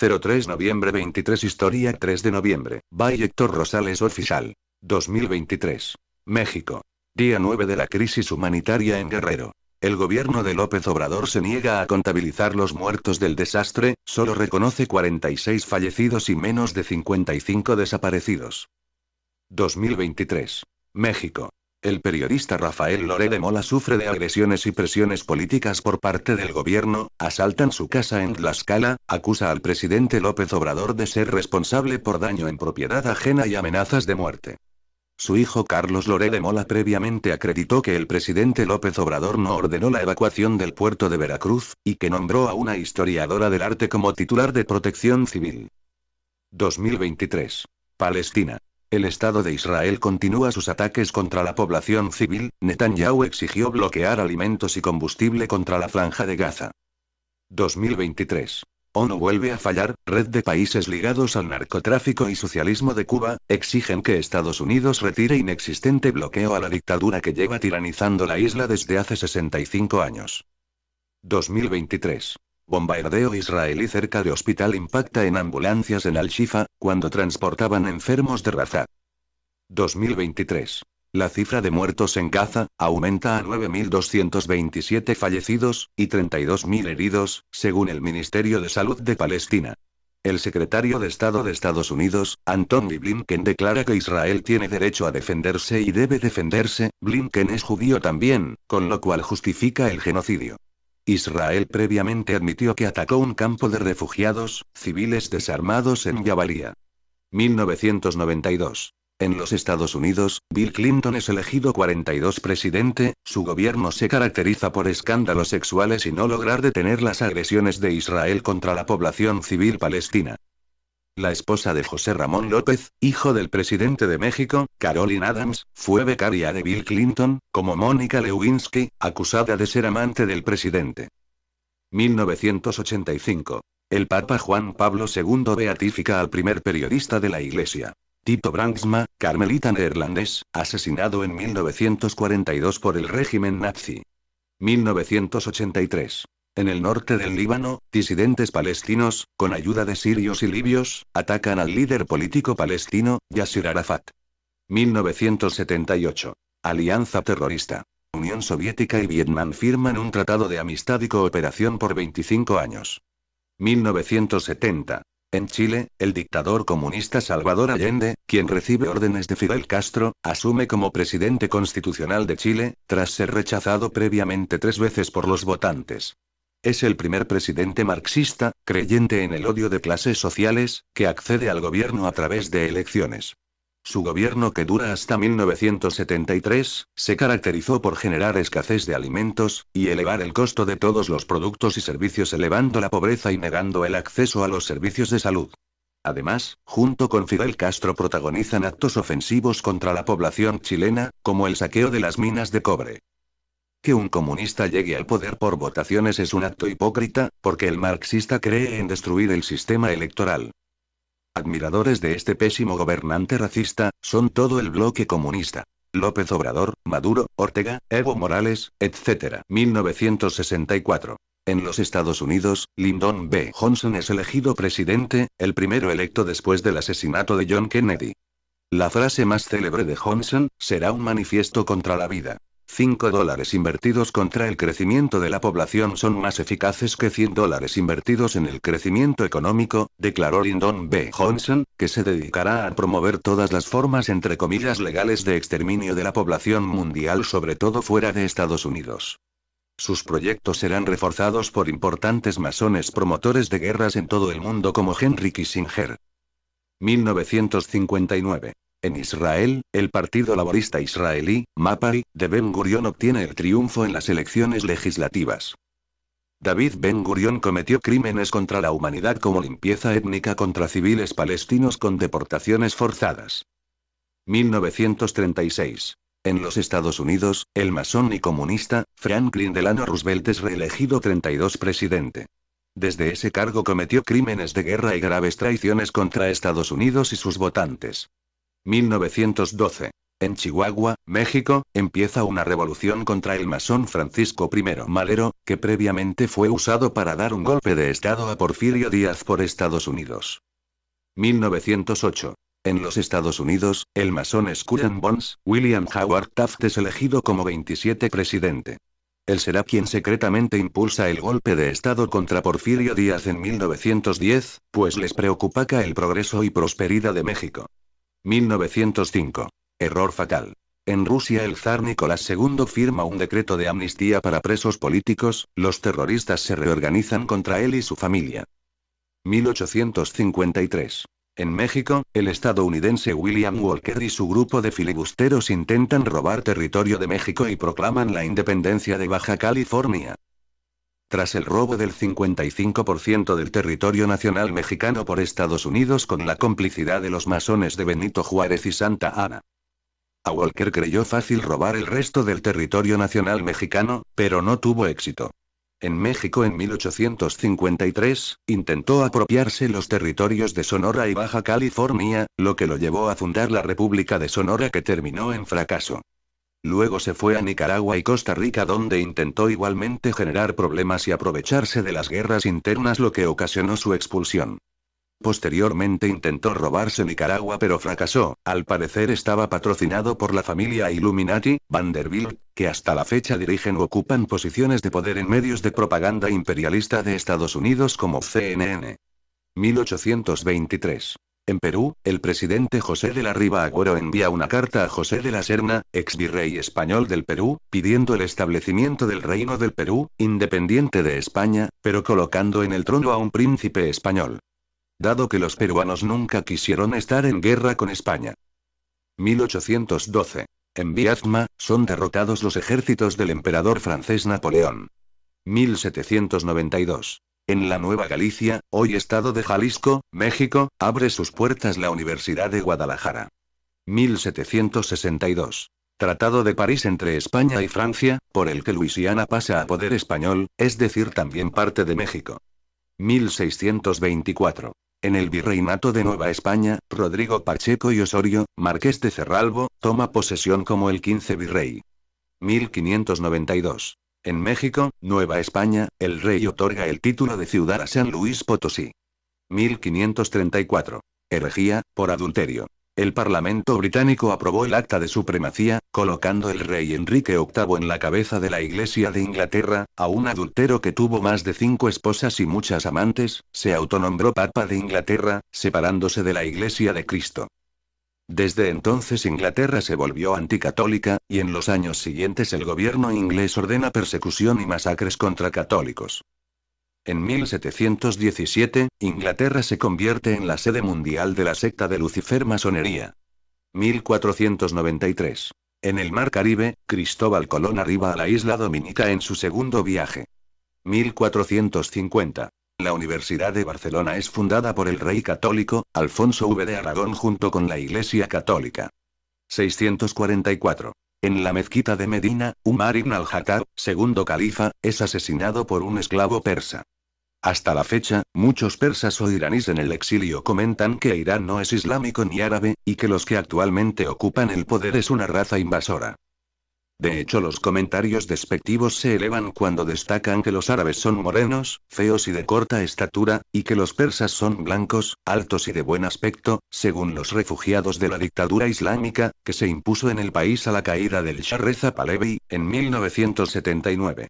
03 noviembre 23 Historia 3 de noviembre. By Héctor Rosales Oficial. 2023. México. Día 9 de la crisis humanitaria en Guerrero. El gobierno de López Obrador se niega a contabilizar los muertos del desastre, solo reconoce 46 fallecidos y menos de 55 desaparecidos. 2023. México. El periodista Rafael Lore de Mola sufre de agresiones y presiones políticas por parte del gobierno, asaltan su casa en Tlaxcala, acusa al presidente López Obrador de ser responsable por daño en propiedad ajena y amenazas de muerte. Su hijo Carlos Loré de Mola previamente acreditó que el presidente López Obrador no ordenó la evacuación del puerto de Veracruz, y que nombró a una historiadora del arte como titular de protección civil. 2023. Palestina. El Estado de Israel continúa sus ataques contra la población civil, Netanyahu exigió bloquear alimentos y combustible contra la franja de Gaza. 2023. ONU vuelve a fallar, red de países ligados al narcotráfico y socialismo de Cuba, exigen que Estados Unidos retire inexistente bloqueo a la dictadura que lleva tiranizando la isla desde hace 65 años. 2023. Bombardeo israelí cerca de hospital impacta en ambulancias en Al-Shifa, cuando transportaban enfermos de raza. 2023. La cifra de muertos en Gaza aumenta a 9.227 fallecidos y 32.000 heridos, según el Ministerio de Salud de Palestina. El secretario de Estado de Estados Unidos, Anthony Blinken, declara que Israel tiene derecho a defenderse y debe defenderse. Blinken es judío también, con lo cual justifica el genocidio. Israel previamente admitió que atacó un campo de refugiados, civiles desarmados en Jabalía. 1992. En los Estados Unidos, Bill Clinton es elegido 42 presidente, su gobierno se caracteriza por escándalos sexuales y no lograr detener las agresiones de Israel contra la población civil palestina la esposa de José Ramón López, hijo del presidente de México, Caroline Adams, fue becaria de Bill Clinton, como Mónica Lewinsky, acusada de ser amante del presidente. 1985. El Papa Juan Pablo II beatifica al primer periodista de la Iglesia. Tito Bransma carmelita neerlandés, asesinado en 1942 por el régimen nazi. 1983. En el norte del Líbano, disidentes palestinos, con ayuda de sirios y libios, atacan al líder político palestino, Yasser Arafat. 1978. Alianza terrorista. Unión Soviética y Vietnam firman un tratado de amistad y cooperación por 25 años. 1970. En Chile, el dictador comunista Salvador Allende, quien recibe órdenes de Fidel Castro, asume como presidente constitucional de Chile, tras ser rechazado previamente tres veces por los votantes. Es el primer presidente marxista, creyente en el odio de clases sociales, que accede al gobierno a través de elecciones. Su gobierno, que dura hasta 1973, se caracterizó por generar escasez de alimentos, y elevar el costo de todos los productos y servicios, elevando la pobreza y negando el acceso a los servicios de salud. Además, junto con Fidel Castro protagonizan actos ofensivos contra la población chilena, como el saqueo de las minas de cobre. Que un comunista llegue al poder por votaciones es un acto hipócrita, porque el marxista cree en destruir el sistema electoral. Admiradores de este pésimo gobernante racista, son todo el bloque comunista. López Obrador, Maduro, Ortega, Evo Morales, etc. 1964. En los Estados Unidos, Lyndon B. Johnson es elegido presidente, el primero electo después del asesinato de John Kennedy. La frase más célebre de Johnson, será un manifiesto contra la vida. 5 dólares invertidos contra el crecimiento de la población son más eficaces que 100 dólares invertidos en el crecimiento económico, declaró Lyndon B. Johnson, que se dedicará a promover todas las formas entre comillas legales de exterminio de la población mundial sobre todo fuera de Estados Unidos. Sus proyectos serán reforzados por importantes masones promotores de guerras en todo el mundo como Henry Kissinger. 1959 en Israel, el Partido Laborista Israelí, Mapai, de Ben Gurion obtiene el triunfo en las elecciones legislativas. David Ben Gurion cometió crímenes contra la humanidad como limpieza étnica contra civiles palestinos con deportaciones forzadas. 1936. En los Estados Unidos, el masón y comunista, Franklin Delano Roosevelt es reelegido 32 presidente. Desde ese cargo cometió crímenes de guerra y graves traiciones contra Estados Unidos y sus votantes. 1912. En Chihuahua, México, empieza una revolución contra el masón Francisco I Malero, que previamente fue usado para dar un golpe de Estado a Porfirio Díaz por Estados Unidos. 1908. En los Estados Unidos, el masón Skull Bones, William Howard Taft es elegido como 27 presidente. Él será quien secretamente impulsa el golpe de Estado contra Porfirio Díaz en 1910, pues les preocupa el progreso y prosperidad de México. 1905. Error fatal. En Rusia el zar Nicolás II firma un decreto de amnistía para presos políticos, los terroristas se reorganizan contra él y su familia. 1853. En México, el estadounidense William Walker y su grupo de filibusteros intentan robar territorio de México y proclaman la independencia de Baja California. Tras el robo del 55% del territorio nacional mexicano por Estados Unidos con la complicidad de los masones de Benito Juárez y Santa Ana. A Walker creyó fácil robar el resto del territorio nacional mexicano, pero no tuvo éxito. En México en 1853, intentó apropiarse los territorios de Sonora y Baja California, lo que lo llevó a fundar la República de Sonora que terminó en fracaso. Luego se fue a Nicaragua y Costa Rica donde intentó igualmente generar problemas y aprovecharse de las guerras internas lo que ocasionó su expulsión. Posteriormente intentó robarse Nicaragua pero fracasó, al parecer estaba patrocinado por la familia Illuminati, Vanderbilt, que hasta la fecha dirigen o ocupan posiciones de poder en medios de propaganda imperialista de Estados Unidos como CNN. 1823. En Perú, el presidente José de la Riva Agüero envía una carta a José de la Serna, virrey español del Perú, pidiendo el establecimiento del Reino del Perú, independiente de España, pero colocando en el trono a un príncipe español. Dado que los peruanos nunca quisieron estar en guerra con España. 1812. En Viazma, son derrotados los ejércitos del emperador francés Napoleón. 1792. En la Nueva Galicia, hoy estado de Jalisco, México, abre sus puertas la Universidad de Guadalajara. 1762. Tratado de París entre España y Francia, por el que Luisiana pasa a poder español, es decir, también parte de México. 1624. En el virreinato de Nueva España, Rodrigo Pacheco y Osorio, marqués de Cerralbo, toma posesión como el 15 virrey. 1592. En México, Nueva España, el rey otorga el título de ciudad a San Luis Potosí. 1534. Herejía, por adulterio. El Parlamento británico aprobó el Acta de Supremacía, colocando el rey Enrique VIII en la cabeza de la Iglesia de Inglaterra, a un adultero que tuvo más de cinco esposas y muchas amantes, se autonombró Papa de Inglaterra, separándose de la Iglesia de Cristo. Desde entonces Inglaterra se volvió anticatólica, y en los años siguientes el gobierno inglés ordena persecución y masacres contra católicos. En 1717, Inglaterra se convierte en la sede mundial de la secta de Lucifer Masonería. 1493. En el Mar Caribe, Cristóbal Colón arriba a la isla Dominica en su segundo viaje. 1450. La Universidad de Barcelona es fundada por el rey católico, Alfonso V de Aragón junto con la Iglesia Católica. 644. En la mezquita de Medina, Umar ibn al-Hattab, segundo califa, es asesinado por un esclavo persa. Hasta la fecha, muchos persas o iraníes en el exilio comentan que Irán no es islámico ni árabe, y que los que actualmente ocupan el poder es una raza invasora. De hecho, los comentarios despectivos se elevan cuando destacan que los árabes son morenos, feos y de corta estatura, y que los persas son blancos, altos y de buen aspecto, según los refugiados de la dictadura islámica, que se impuso en el país a la caída del Shah Reza Pahlavi, en 1979.